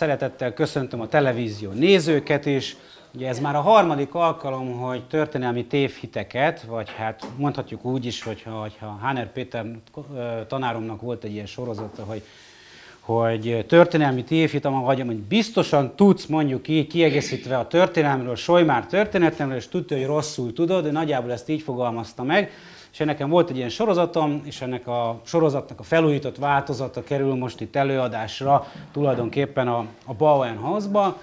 Szeretettel köszöntöm a televízió nézőket is. Ugye ez már a harmadik alkalom, hogy történelmi tévhiteket, vagy hát mondhatjuk úgy is, hogyha, hogyha Háner Péter tanáromnak volt egy ilyen sorozata, hogy hogy történelmi tévhit, vagy hogy biztosan tudsz, mondjuk így, kiegészítve a történelmről, már történetemről, és tudja, hogy rosszul tudod, de nagyjából ezt így fogalmazta meg és nekem volt egy ilyen sorozatom, és ennek a sorozatnak a felújított változata kerül most itt előadásra tulajdonképpen a, a House-ba.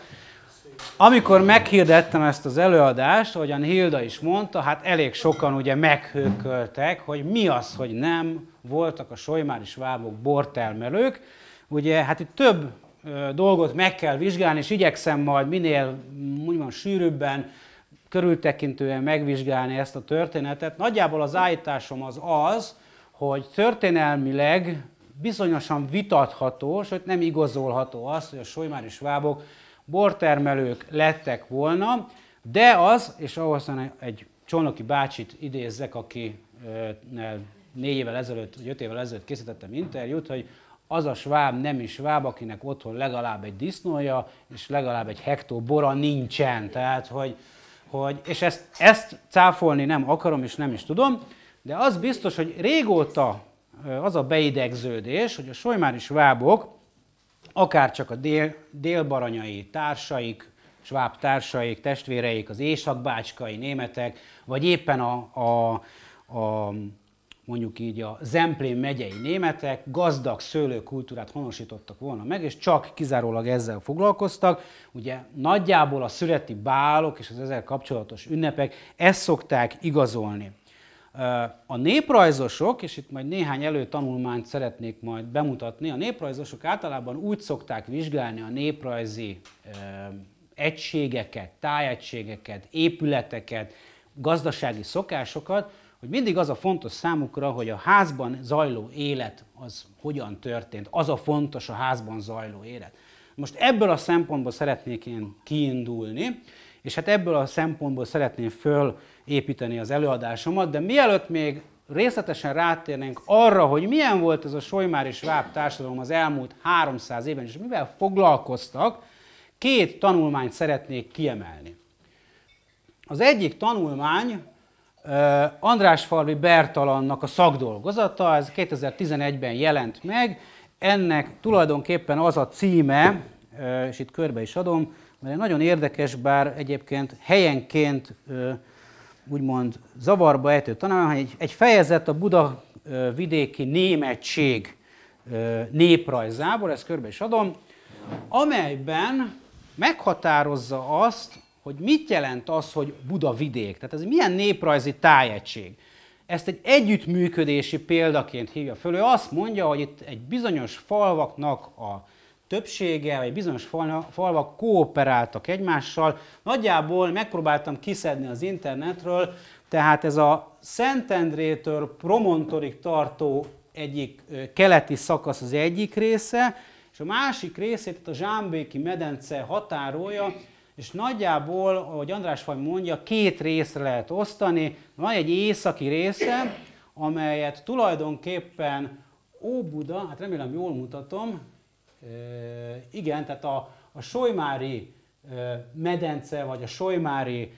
Amikor meghirdettem ezt az előadást, ahogyan Hilda is mondta, hát elég sokan ugye meghőköltek, hogy mi az, hogy nem voltak a solymáris vábok bortelmelők. Ugye hát itt több dolgot meg kell vizsgálni, és igyekszem majd minél mondjam, sűrűbben körültekintően megvizsgálni ezt a történetet. Nagyjából az állításom az az, hogy történelmileg bizonyosan vitatható, sőt nem igazolható az, hogy a solymári svábok bortermelők lettek volna, de az, és ahhoz egy csónoki bácsit idézzek, aki négy évvel ezelőtt, vagy öt évvel ezelőtt készítettem interjút, hogy az a sváb nem is sváb, akinek otthon legalább egy disznója, és legalább egy hektó bora nincsen. Tehát, hogy, hogy, és ezt, ezt cáfolni nem akarom és nem is tudom, de az biztos, hogy régóta az a beidegződés, hogy a solymári svábok, akár csak a dél, délbaranyai társaik, sváb társaik, testvéreik, az északbácskai németek, vagy éppen a, a, a mondjuk így a Zemplén megyei németek gazdag szőlőkultúrát honosítottak volna meg, és csak kizárólag ezzel foglalkoztak. Ugye nagyjából a születi bálok és az ezzel kapcsolatos ünnepek ezt szokták igazolni. A néprajzosok, és itt majd néhány előtanulmányt szeretnék majd bemutatni, a néprajzosok általában úgy szokták vizsgálni a néprajzi egységeket, tájegységeket, épületeket, gazdasági szokásokat, hogy mindig az a fontos számukra, hogy a házban zajló élet az hogyan történt, az a fontos a házban zajló élet. Most ebből a szempontból szeretnék én kiindulni, és hát ebből a szempontból szeretném fölépíteni az előadásomat, de mielőtt még részletesen rátérnénk arra, hogy milyen volt ez a Sojmár és Váb társadalom az elmúlt 300 évben, és mivel foglalkoztak, két tanulmányt szeretnék kiemelni. Az egyik tanulmány András Falvi Bertalannak a szakdolgozata, ez 2011-ben jelent meg, ennek tulajdonképpen az a címe, és itt körbe is adom, mert nagyon érdekes, bár egyébként helyenként úgymond zavarba ejtő tanulmány, egy, egy fejezet a Buda vidéki németség néprajzából, ezt körbe is adom, amelyben meghatározza azt, hogy mit jelent az, hogy Buda vidék, tehát ez milyen néprajzi tájegység. Ezt egy együttműködési példaként hívja föl. Ő azt mondja, hogy itt egy bizonyos falvaknak a többsége, vagy bizonyos falvak kooperáltak egymással. Nagyjából megpróbáltam kiszedni az internetről, tehát ez a Szentendrétől Promontorig tartó egyik keleti szakasz az egyik része, és a másik részét a Zsámbéki medence határolja, és nagyjából, ahogy András Faj mondja, két részre lehet osztani. Van egy északi része, amelyet tulajdonképpen Óbuda, hát remélem jól mutatom, igen, tehát a, a Sojmári medence, vagy a Sojmári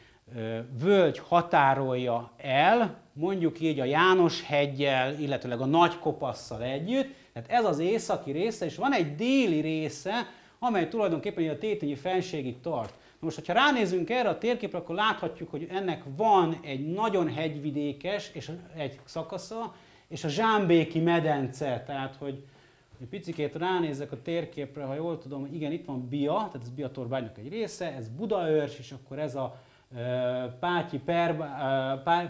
völgy határolja el, mondjuk így a János hegyel, illetőleg a Nagy Kopasszal együtt. Tehát ez az északi része, és van egy déli része, amely tulajdonképpen a Tétényi fenségig tart most, ha ránézünk erre a térképre, akkor láthatjuk, hogy ennek van egy nagyon hegyvidékes és egy szakasza, és a zsámbéki medence, tehát hogy egy picikét ránézek a térképre, ha jól tudom, igen, itt van Bia, tehát ez Bia Torbánynak egy része, ez Budaörs, és akkor ez a Pátyi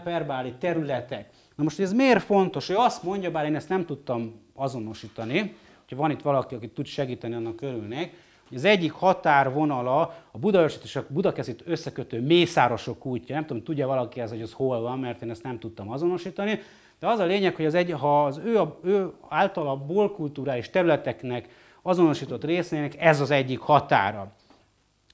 perbáli területek. Na most ez miért fontos? Ő azt mondja, bár én ezt nem tudtam azonosítani, hogy van itt valaki, aki tud segíteni, annak örülnék, az egyik határvonala a Budaörsöt és a Budakeszit összekötő Mészárosok útja. Nem tudom, tudja valaki ez, hogy az hol van, mert én ezt nem tudtam azonosítani. De az a lényeg, hogy az egy, ha az ő, a, ő által a bolkulturális területeknek azonosított részének ez az egyik határa.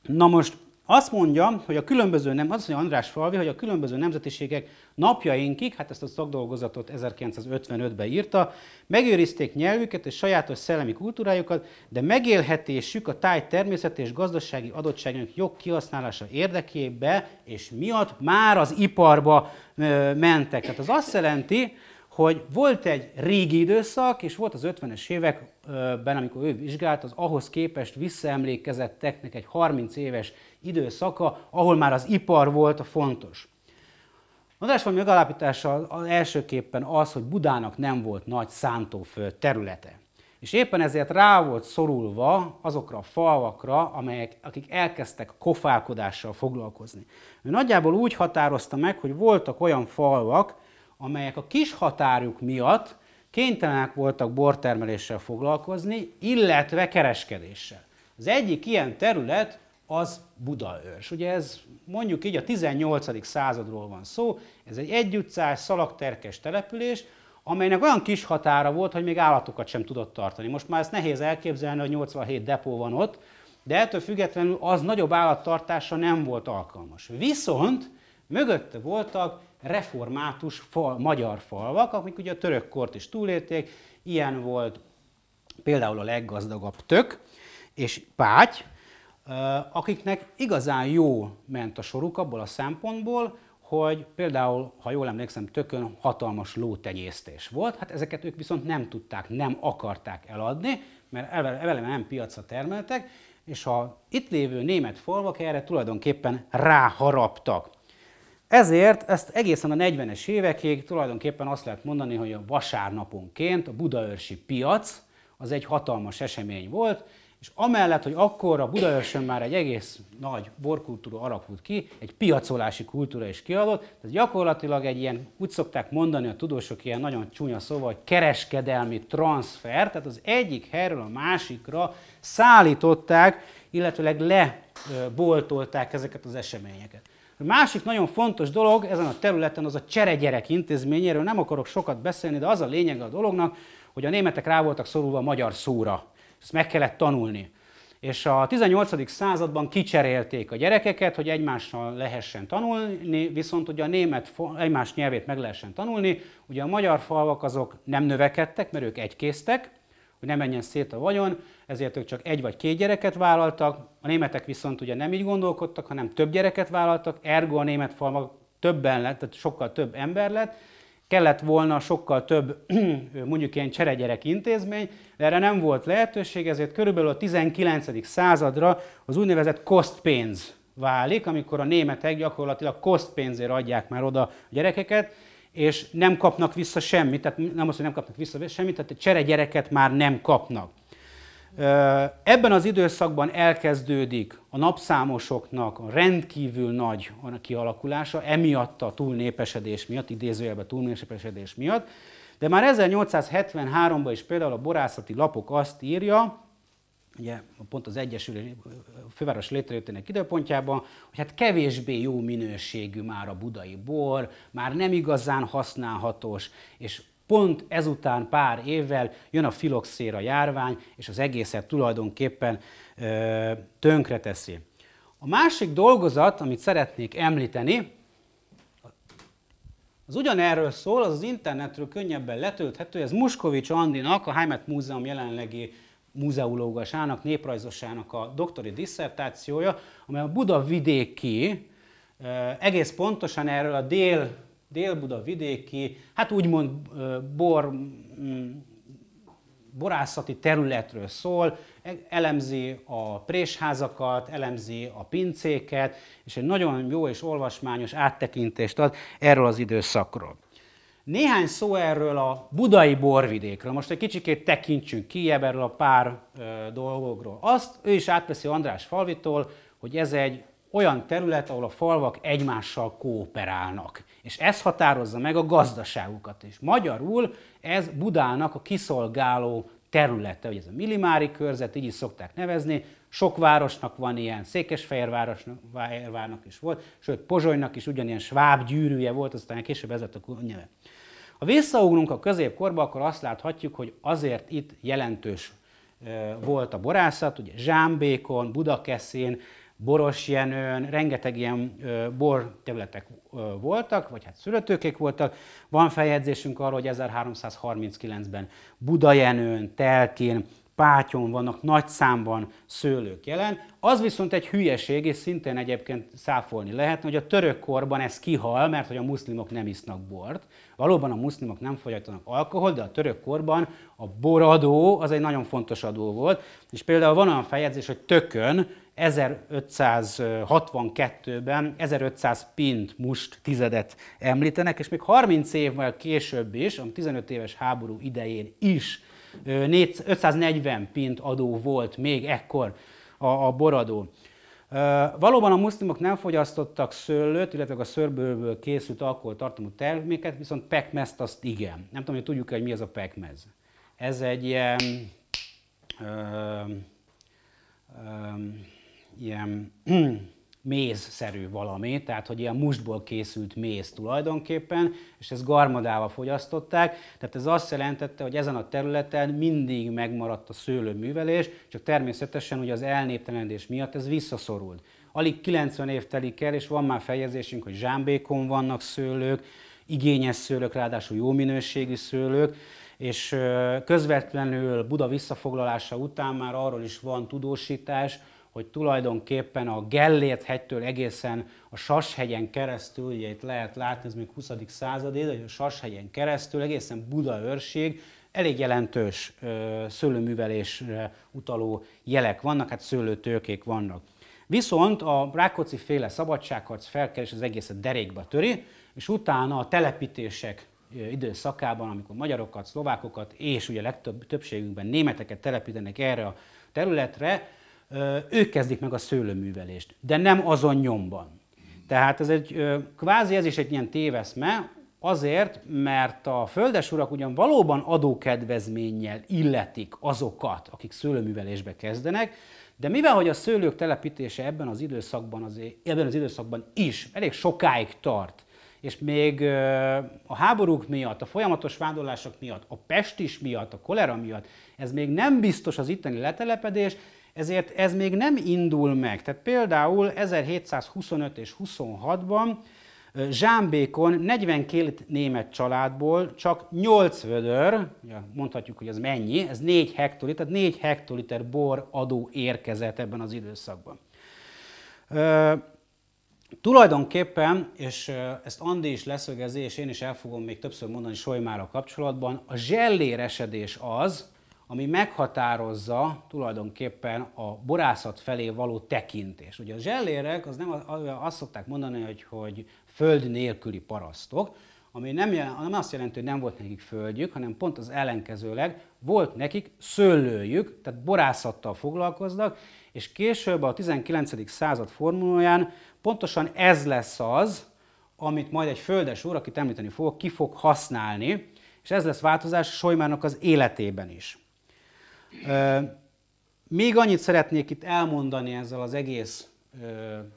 Na most azt mondja, hogy a különböző nem, azt mondja András Falvi, hogy a különböző nemzetiségek napjainkig, hát ezt a szakdolgozatot 1955-ben írta, megőrizték nyelvüket és sajátos szellemi kultúrájukat, de megélhetésük a táj természet és gazdasági adottságainak jog kihasználása érdekébe és miatt már az iparba mentek. Tehát az azt jelenti, hogy volt egy régi időszak, és volt az 50-es években, amikor ő vizsgált, az ahhoz képest visszaemlékezetteknek egy 30 éves időszaka, ahol már az ipar volt a fontos. Az első megalapítása az elsőképpen az, hogy Budának nem volt nagy szántóföld területe. És éppen ezért rá volt szorulva azokra a falvakra, amelyek, akik elkezdtek kofálkodással foglalkozni. Ő nagyjából úgy határozta meg, hogy voltak olyan falvak, amelyek a kis határjuk miatt kénytelenek voltak bortermeléssel foglalkozni, illetve kereskedéssel. Az egyik ilyen terület az Budaörs. Ugye ez mondjuk így a 18. századról van szó, ez egy együttszás, szalagterkes település, amelynek olyan kis határa volt, hogy még állatokat sem tudott tartani. Most már ezt nehéz elképzelni, hogy 87 depó van ott, de ettől függetlenül az nagyobb állattartása nem volt alkalmas. Viszont mögötte voltak református fal, magyar falvak, amik ugye a török kort is túlélték, ilyen volt például a leggazdagabb tök és páty, akiknek igazán jó ment a soruk abból a szempontból, hogy például, ha jól emlékszem, tökön hatalmas lótenyésztés volt, hát ezeket ők viszont nem tudták, nem akarták eladni, mert eleve nem piacra termeltek, és a itt lévő német falvak erre tulajdonképpen ráharaptak. Ezért ezt egészen a 40-es évekig tulajdonképpen azt lehet mondani, hogy a vasárnaponként a budaörsi piac az egy hatalmas esemény volt, és amellett, hogy akkor a Budaörsön már egy egész nagy borkultúra alakult ki, egy piacolási kultúra is kialakult, tehát gyakorlatilag egy ilyen, úgy szokták mondani a tudósok ilyen nagyon csúnya szóval, hogy kereskedelmi transfer, tehát az egyik helyről a másikra szállították, illetőleg leboltolták ezeket az eseményeket. A másik nagyon fontos dolog ezen a területen az a cseregyerek intézményéről, nem akarok sokat beszélni, de az a lényeg a dolognak, hogy a németek rá voltak szorulva a magyar szóra. Ezt meg kellett tanulni. És a 18. században kicserélték a gyerekeket, hogy egymással lehessen tanulni, viszont ugye a német egymás nyelvét meg lehessen tanulni. Ugye a magyar falvak azok nem növekedtek, mert ők egykésztek, hogy ne menjen szét a vagyon, ezért ők csak egy vagy két gyereket vállaltak. A németek viszont ugye nem így gondolkodtak, hanem több gyereket vállaltak, ergo a német falvak többen lett, tehát sokkal több ember lett, kellett volna sokkal több mondjuk ilyen cseregyerek intézmény, de erre nem volt lehetőség, ezért körülbelül a 19. századra az úgynevezett kosztpénz válik, amikor a németek gyakorlatilag kosztpénzért adják már oda a gyerekeket, és nem kapnak vissza semmit, tehát nem azt, hogy nem kapnak vissza semmit, tehát a cseregyereket már nem kapnak. Ebben az időszakban elkezdődik a napszámosoknak a rendkívül nagy kialakulása, emiatt a túlnépesedés miatt, idézőjelben túlnépesedés miatt, de már 1873-ban is például a borászati lapok azt írja, ugye pont az Egyesülés főváros létrejöttének időpontjában, hogy hát kevésbé jó minőségű már a budai bor, már nem igazán használhatós, és Pont ezután pár évvel jön a filoxéra járvány, és az egészet tulajdonképpen ö, teszi. A másik dolgozat, amit szeretnék említeni, az ugyanerről szól, az az internetről könnyebben letölthető, ez Muskovics Andinak, a Heimat Múzeum jelenlegi múzeológusának, néprajzosának a doktori disszertációja, amely a vidéki, egész pontosan erről a dél Dél-Buda vidéki, hát úgymond bor, borászati területről szól, e, elemzi a présházakat, elemzi a pincéket, és egy nagyon jó és olvasmányos áttekintést ad erről az időszakról. Néhány szó erről a budai borvidékről. Most egy kicsikét tekintsünk ki erről a pár dolgokról. Azt ő is átveszi András Falvitól, hogy ez egy olyan terület, ahol a falvak egymással kooperálnak. És ez határozza meg a gazdaságukat is. Magyarul ez Budának a kiszolgáló területe, hogy ez a millimári körzet, így is szokták nevezni, sok városnak van ilyen, Székesfehérvárnak is volt, sőt Pozsonynak is ugyanilyen sváb gyűrűje volt, aztán később ez lett a neve. Ha visszaugrunk a középkorba, akkor azt láthatjuk, hogy azért itt jelentős volt a borászat, ugye Zsámbékon, Budakeszin, Boros Jenőn, rengeteg ilyen bor területek voltak, vagy hát szülőtőkék voltak. Van feljegyzésünk arról, hogy 1339-ben Budajenőn, Telkén, Pátyon vannak nagy számban szőlők jelen. Az viszont egy hülyeség, és szintén egyébként száfolni lehet, hogy a török korban ez kihal, mert hogy a muszlimok nem isznak bort. Valóban a muszlimok nem fogyatlanak alkohol, de a török korban a boradó az egy nagyon fontos adó volt. És például van olyan feljegyzés, hogy tökön 1562-ben 1500 pint must tizedet említenek, és még 30 évvel később is, a 15 éves háború idején is 540 pint adó volt még ekkor a, a boradó. Valóban a muszlimok nem fogyasztottak szőlőt, illetve a szörbőből készült alkoholtartalmú terméket, viszont pekmezt azt igen. Nem tudom, hogy tudjuk -e, hogy mi az a pekmez. Ez egy ilyen... Ö, ö, ilyen mézszerű valami, tehát hogy ilyen mustból készült méz tulajdonképpen, és ezt garmadával fogyasztották, tehát ez azt jelentette, hogy ezen a területen mindig megmaradt a szőlőművelés, csak természetesen ugye az elnéptelenedés miatt ez visszaszorult. Alig 90 év telik el, és van már fejezésünk, hogy zsámbékon vannak szőlők, igényes szőlők, ráadásul jó minőségű szőlők, és közvetlenül Buda visszafoglalása után már arról is van tudósítás, hogy tulajdonképpen a Gellért hegytől egészen a Sashegyen keresztül, ugye itt lehet látni, ez még 20. századé, hogy a Sashegyen keresztül egészen Buda őrség, elég jelentős ö, szőlőművelésre utaló jelek vannak, hát szőlőtőkék vannak. Viszont a Rákóczi féle szabadságharc felkelés az egészet derékba töri, és utána a telepítések időszakában, amikor magyarokat, szlovákokat és ugye legtöbb többségünkben németeket telepítenek erre a területre, ők kezdik meg a szőlőművelést, de nem azon nyomban. Tehát ez egy, kvázi ez is egy ilyen téveszme, azért, mert a földesurak ugyan valóban adókedvezménnyel illetik azokat, akik szőlőművelésbe kezdenek, de mivel hogy a szőlők telepítése ebben az időszakban, azért, ebben az időszakban is elég sokáig tart, és még a háborúk miatt, a folyamatos vándorlások miatt, a pestis miatt, a kolera miatt, ez még nem biztos az itteni letelepedés, ezért ez még nem indul meg. Tehát például 1725 és 26-ban Zsámbékon 42 német családból csak 8 vödör, mondhatjuk, hogy ez mennyi, ez 4 hektoliter, tehát 4 hektoliter bor adó érkezett ebben az időszakban. tulajdonképpen, és ezt Andi is leszögezi, és én is el fogom még többször mondani Solymára kapcsolatban, a esedés az, ami meghatározza tulajdonképpen a borászat felé való tekintés. Ugye a zsellérek, az nem, azt szokták mondani, hogy, hogy föld nélküli parasztok, ami nem, nem azt jelenti, hogy nem volt nekik földjük, hanem pont az ellenkezőleg volt nekik szőlőjük, tehát borászattal foglalkoznak, és később a 19. század formulóján pontosan ez lesz az, amit majd egy földes úr, akit említeni fogok, ki fog használni, és ez lesz változás Solymának az életében is. Még annyit szeretnék itt elmondani ezzel az egész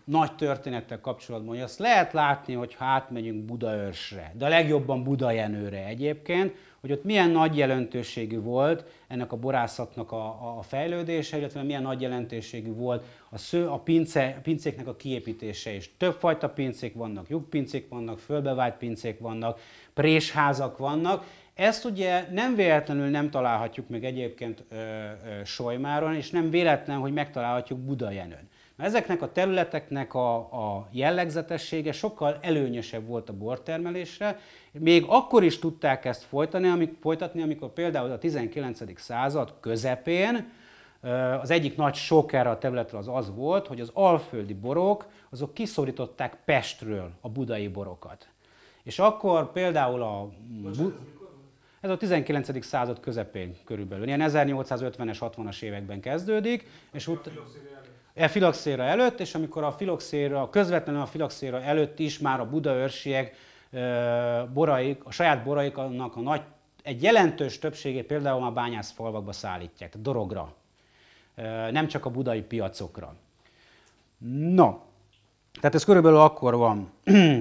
nagy történettel kapcsolatban, hogy azt lehet látni, hogy ha átmegyünk Budaörsre, de a legjobban Budajenőre egyébként, hogy ott milyen nagy jelentőségű volt ennek a borászatnak a, a fejlődése, illetve milyen nagy jelentőségű volt a, sző, a, pince, a pincéknek a kiépítése is. Többfajta pincék vannak, lyukpincék vannak, fölbevált pincék vannak, présházak vannak, ezt ugye nem véletlenül nem találhatjuk meg egyébként ö, ö, Solymáron, és nem véletlen, hogy megtalálhatjuk Budajenőn. Mert ezeknek a területeknek a, a jellegzetessége sokkal előnyösebb volt a bortermelésre, még akkor is tudták ezt folytani, amik, folytatni, amikor például a 19. század közepén az egyik nagy erre a területre az az volt, hogy az alföldi borok, azok kiszorították Pestről a budai borokat. És akkor például a... Bocsánat, ez a 19. század közepén körülbelül. Ilyen 1850-es, 60-as években kezdődik, és utána e filoxéra előtt, és amikor a filoxéra, közvetlenül a filoxéra előtt is már a budaörsiek e, boraik, a saját boraiknak a nagy, egy jelentős többségét például a bányászfalvakba szállítják, tehát dorogra, e, nem csak a budai piacokra. No, tehát ez körülbelül akkor van.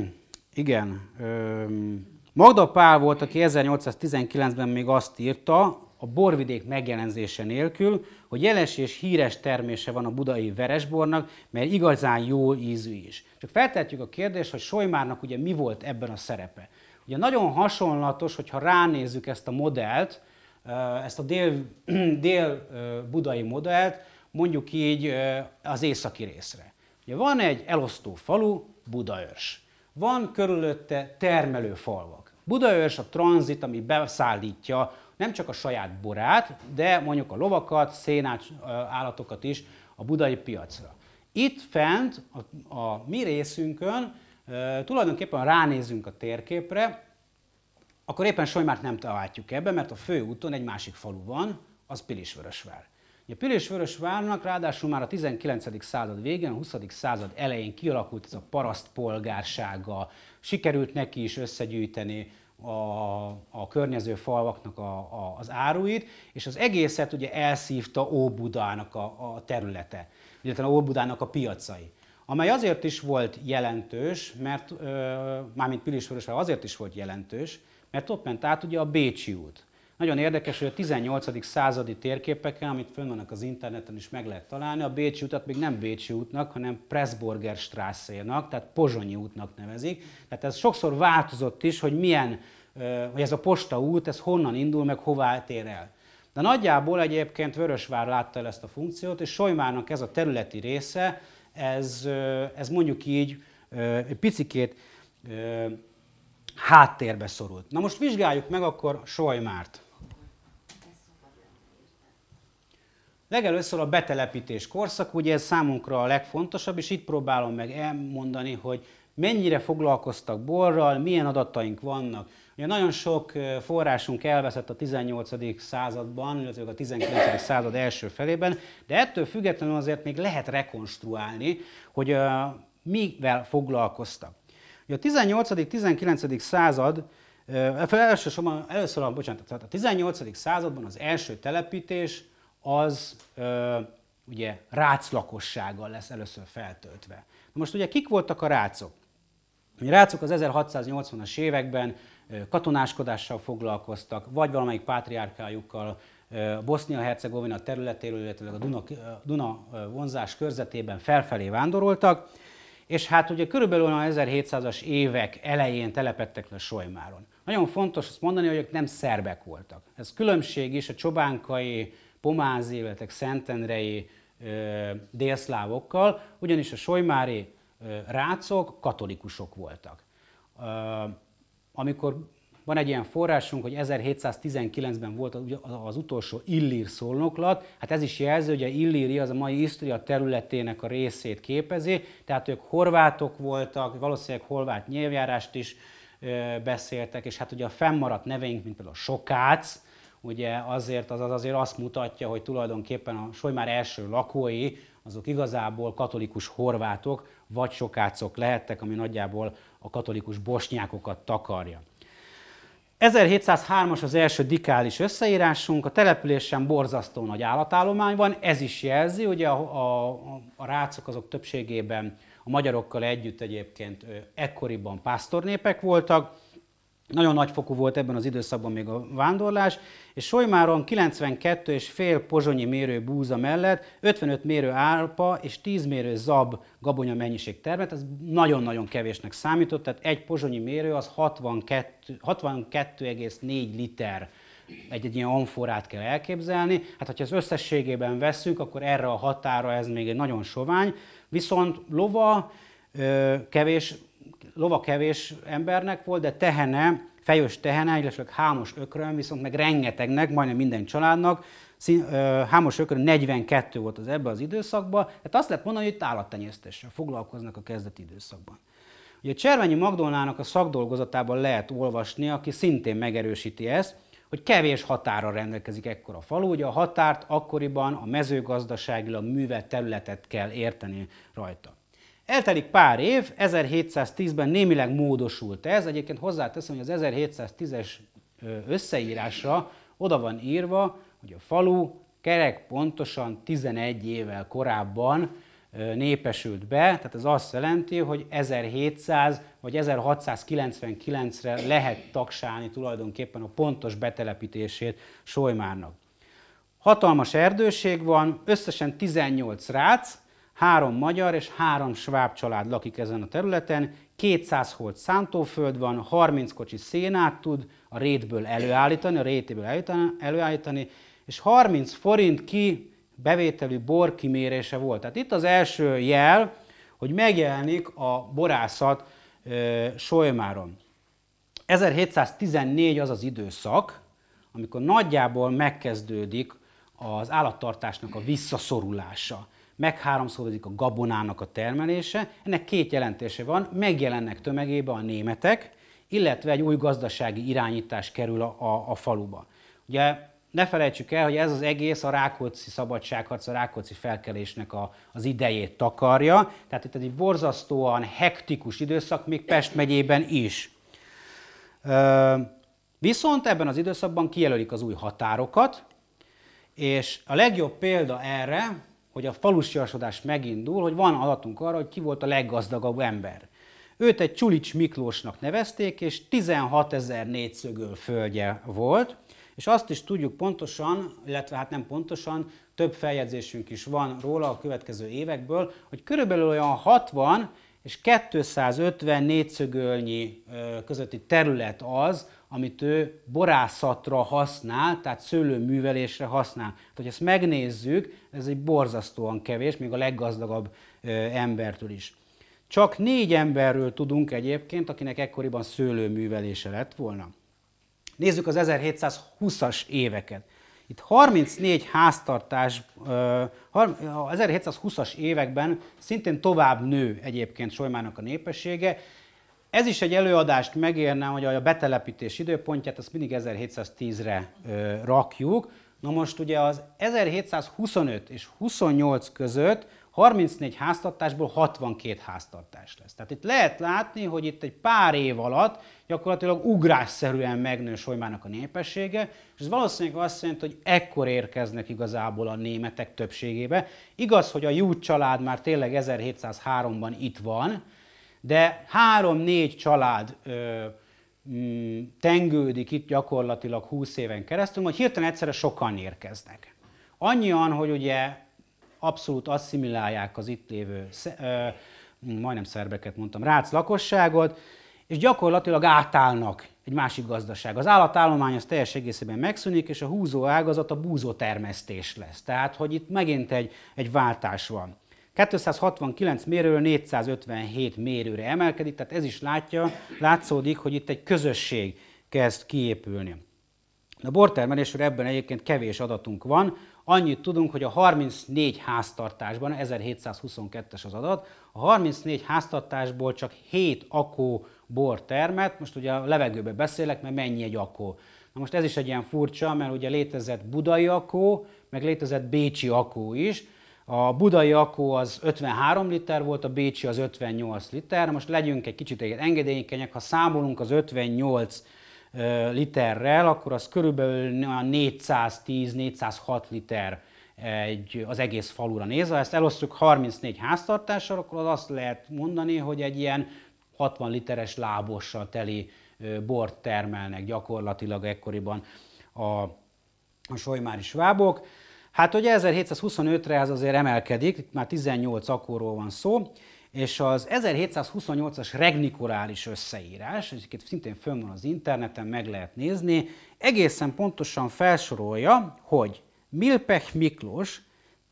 Igen. Öm, Magda Pál volt, aki 1819-ben még azt írta, a borvidék megjelenzése nélkül, hogy jeles és híres termése van a budai veresbornak, mert igazán jó ízű is. Csak feltetjük a kérdést, hogy Sojmárnak ugye mi volt ebben a szerepe. Ugye nagyon hasonlatos, hogyha ránézzük ezt a modellt, ezt a dél-budai dél modellt, mondjuk így az északi részre. Ugye van egy elosztó falu, Budaörs. Van körülötte termelő falvak. Budaörs a tranzit, ami beszállítja nem csak a saját borát, de mondjuk a lovakat, szénát állatokat is a budai piacra. Itt fent, a, a mi részünkön tulajdonképpen ránézünk a térképre, akkor éppen Sojmárt nem találjuk ebbe, mert a főúton egy másik falu van, az Pilisvörösvár. A pirésvörös várnak ráadásul már a 19. század végén, a 20. század elején kialakult ez a paraszt polgársága. Sikerült neki is összegyűjteni a, a környező falvaknak a, a, az áruit, és az egészet ugye elszívta Óbudának a, a területe, illetve Óbudának a piacai amely azért is volt jelentős, mert ö, mármint Pilisvörösvár azért is volt jelentős, mert ott ment át ugye a Bécsi út. Nagyon érdekes, hogy a 18. századi térképeken, amit fönn vannak az interneten is meg lehet találni, a Bécsi utat még nem Bécsi útnak, hanem Pressburger Strasszénak, tehát Pozsonyi útnak nevezik. Tehát ez sokszor változott is, hogy milyen, hogy ez a posta út, ez honnan indul, meg hová tér el. De nagyjából egyébként Vörösvár látta el ezt a funkciót, és Sojmának ez a területi része, ez, ez mondjuk így picikét háttérbe szorult. Na most vizsgáljuk meg akkor Sojmárt. Legelőször a betelepítés korszak, ugye ez számunkra a legfontosabb, és itt próbálom meg elmondani, hogy mennyire foglalkoztak borral, milyen adataink vannak. Ugye nagyon sok forrásunk elveszett a 18. században, illetve a 19. század első felében, de ettől függetlenül azért még lehet rekonstruálni, hogy mivel foglalkoztak. Ugye a 18.-19. század Elsősorban, először, bocsánat, tehát a 18. században az első telepítés az ö, ugye rác lakossággal lesz először feltöltve. most ugye kik voltak a rácok? A rácok az 1680-as években katonáskodással foglalkoztak, vagy valamelyik pátriárkájukkal Bosznia-Hercegovina területéről, illetve a Duna, Duna vonzás körzetében felfelé vándoroltak, és hát ugye körülbelül a 1700-as évek elején telepettek le Sojmáron. Nagyon fontos azt mondani, hogy ők nem szerbek voltak. Ez különbség is a csobánkai pomázi, illetve szentendrei délszlávokkal, ugyanis a solymári rácok katolikusok voltak. Amikor van egy ilyen forrásunk, hogy 1719-ben volt az utolsó illír szolnoklat, hát ez is jelzi, hogy a illíri az a mai Isztria területének a részét képezi, tehát ők horvátok voltak, valószínűleg horvát nyelvjárást is beszéltek, és hát ugye a fennmaradt neveink, mint például a Sokác, ugye azért az, az azért azt mutatja, hogy tulajdonképpen a Solymár első lakói azok igazából katolikus horvátok vagy sokácok lehettek, ami nagyjából a katolikus bosnyákokat takarja. 1703-as az első dikális összeírásunk, a településen borzasztó nagy állatállomány van, ez is jelzi, hogy a, a, a rácok azok többségében a magyarokkal együtt egyébként ekkoriban pásztornépek voltak, nagyon nagyfokú volt ebben az időszakban még a vándorlás, és Solymáron 92 és fél pozsonyi mérő búza mellett 55 mérő árpa és 10 mérő zab gabonya mennyiség termet, ez nagyon-nagyon kevésnek számított, tehát egy pozsonyi mérő az 62,4 62 liter egy, egy ilyen amforát kell elképzelni. Hát, hogyha az összességében veszünk, akkor erre a határa ez még egy nagyon sovány. Viszont lova, kevés lova kevés embernek volt, de tehene, fejös tehene, illetve hámos ökrön, viszont meg rengetegnek, majdnem minden családnak, szín, ö, hámos ökrön 42 volt az ebbe az időszakban, tehát azt lehet mondani, hogy itt állattenyésztéssel foglalkoznak a kezdeti időszakban. Ugye Cservenyi Magdolnának a szakdolgozatában lehet olvasni, aki szintén megerősíti ezt, hogy kevés határa rendelkezik ekkor a falu. Ugye a határt akkoriban a mezőgazdaságilag művelt területet kell érteni rajta. Eltelik pár év, 1710-ben némileg módosult ez, egyébként hozzáteszem, hogy az 1710-es összeírásra oda van írva, hogy a falu kerek pontosan 11 évvel korábban népesült be, tehát ez azt jelenti, hogy 1700 vagy 1699-re lehet tagsálni tulajdonképpen a pontos betelepítését Solymárnak. Hatalmas erdőség van, összesen 18 rác, Három magyar és három sváb család lakik ezen a területen, 200 holt szántóföld van, 30 kocsi szénát tud a rétből előállítani, a rétéből előállítani, és 30 forint ki bevételű bor kimérése volt. Tehát itt az első jel, hogy megjelenik a borászat e, Solymáron. 1714 az az időszak, amikor nagyjából megkezdődik az állattartásnak a visszaszorulása megháromszorozik a gabonának a termelése. Ennek két jelentése van, megjelennek tömegébe a németek, illetve egy új gazdasági irányítás kerül a, a, a faluba. Ugye ne felejtsük el, hogy ez az egész a Rákóczi szabadságharc, a Rákóczi felkelésnek a, az idejét takarja. Tehát itt egy borzasztóan hektikus időszak, még Pest megyében is. Viszont ebben az időszakban kijelölik az új határokat, és a legjobb példa erre hogy a falusiasodás megindul, hogy van adatunk arra, hogy ki volt a leggazdagabb ember. Őt egy Csulics Miklósnak nevezték, és 16 ezer négyszögöl földje volt, és azt is tudjuk pontosan, illetve hát nem pontosan, több feljegyzésünk is van róla a következő évekből, hogy körülbelül olyan 60 és 250 négyszögölnyi közötti terület az, amit ő borászatra használ, tehát szőlőművelésre használ. Tehát, hogy ezt megnézzük, ez egy borzasztóan kevés, még a leggazdagabb embertől is. Csak négy emberről tudunk egyébként, akinek ekkoriban szőlőművelése lett volna. Nézzük az 1720-as éveket. Itt 34 háztartás, 1720-as években szintén tovább nő egyébként Solymának a népessége. Ez is egy előadást megérne, hogy a betelepítés időpontját, azt mindig 1710-re rakjuk, Na most ugye az 1725 és 28 között 34 háztartásból 62 háztartás lesz. Tehát itt lehet látni, hogy itt egy pár év alatt gyakorlatilag ugrásszerűen megnő Solymának a népessége, és ez valószínűleg azt jelenti, hogy ekkor érkeznek igazából a németek többségébe. Igaz, hogy a jó család már tényleg 1703-ban itt van, de három-négy család ö, Mm, tengődik itt gyakorlatilag 20 éven keresztül, hogy hirtelen egyszerre sokan érkeznek. Annyian, hogy ugye abszolút asszimilálják az itt lévő, majdnem szerbeket mondtam, rác lakosságot, és gyakorlatilag átállnak egy másik gazdaság. Az állatállomány az teljes egészében megszűnik, és a húzó ágazat a búzótermesztés lesz. Tehát, hogy itt megint egy, egy váltás van. 269 mérőről 457 mérőre emelkedik, tehát ez is látja, látszódik, hogy itt egy közösség kezd kiépülni. A bortermelésről ebben egyébként kevés adatunk van, annyit tudunk, hogy a 34 háztartásban, 1722-es az adat, a 34 háztartásból csak 7 akó bor termet, most ugye a levegőbe beszélek, mert mennyi egy akó. Na most ez is egy ilyen furcsa, mert ugye létezett budai akó, meg létezett bécsi akó is, a budai akó az 53 liter volt, a bécsi az 58 liter. Most legyünk egy kicsit engedékenyek, ha számolunk az 58 literrel, akkor az körülbelül 410-406 liter egy, az egész falura nézve. Ezt elosztjuk 34 háztartással, akkor az azt lehet mondani, hogy egy ilyen 60 literes lábossal teli bort termelnek gyakorlatilag ekkoriban a, a solymári svábok. Hát ugye 1725-re ez azért emelkedik, itt már 18 akkorról van szó, és az 1728-as regnikorális összeírás, egyébként szintén fönn van az interneten, meg lehet nézni, egészen pontosan felsorolja, hogy Milpech Miklós,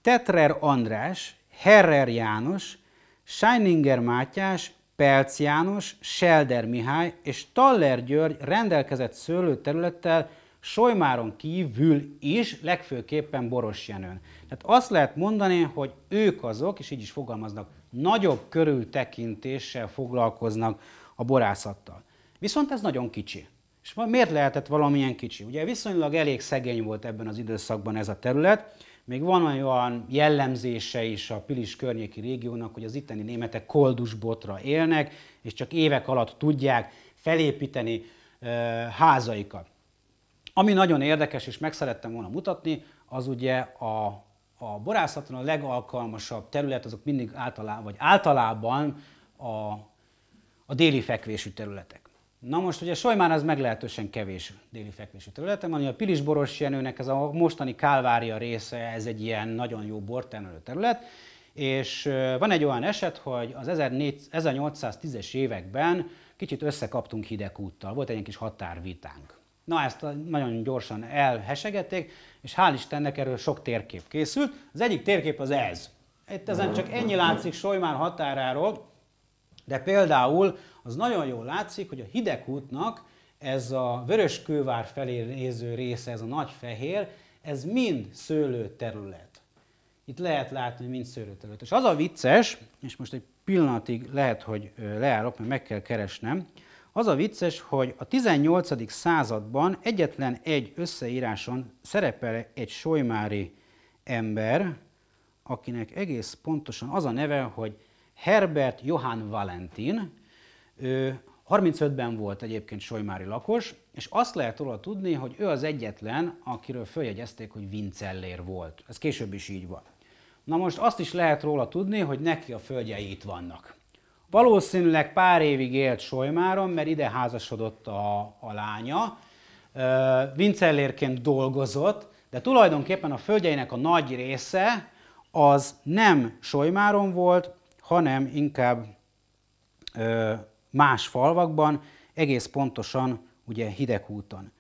Tetrer András, Herrer János, Scheininger Mátyás, Pelc János, Selder Mihály és Taller György rendelkezett szőlőterülettel Sojmáron kívül is, legfőképpen Jenőn. Tehát azt lehet mondani, hogy ők azok, és így is fogalmaznak, nagyobb körültekintéssel foglalkoznak a borászattal. Viszont ez nagyon kicsi. És miért lehetett valamilyen kicsi? Ugye viszonylag elég szegény volt ebben az időszakban ez a terület, még van olyan jellemzése is a Pilis környéki régiónak, hogy az itteni németek koldusbotra élnek, és csak évek alatt tudják felépíteni házaikat. Ami nagyon érdekes, és meg szerettem volna mutatni, az ugye a, a borászaton a legalkalmasabb terület, azok mindig általában, vagy általában a, a déli fekvésű területek. Na most ugye Solymán az meglehetősen kevés déli fekvésű területen van, a Pilisboros Jenőnek ez a mostani Kálvária része, ez egy ilyen nagyon jó bortermelő terület, és van egy olyan eset, hogy az 1810-es években kicsit összekaptunk hidegúttal, volt egy kis határvitánk. Na ezt nagyon gyorsan elhesegették, és hál' Istennek erről sok térkép készült. Az egyik térkép az ez. Itt ezen csak ennyi látszik Solymár határáról, de például az nagyon jól látszik, hogy a Hidegútnak ez a Vöröskővár felé néző része, ez a nagy fehér, ez mind szőlőterület. Itt lehet látni, hogy mind szőlőterület. És az a vicces, és most egy pillanatig lehet, hogy leállok, mert meg kell keresnem, az a vicces, hogy a 18. században egyetlen egy összeíráson szerepel egy solymári ember, akinek egész pontosan az a neve, hogy Herbert Johann Valentin. Ő 35-ben volt egyébként solymári lakos, és azt lehet róla tudni, hogy ő az egyetlen, akiről följegyezték, hogy Vincellér volt. Ez később is így van. Na most azt is lehet róla tudni, hogy neki a földjei itt vannak. Valószínűleg pár évig élt Solymáron, mert ide házasodott a, a lánya. Vincellérként dolgozott, de tulajdonképpen a földjeinek a nagy része az nem Solymáron volt, hanem inkább más falvakban, egész pontosan ugye Hidegúton.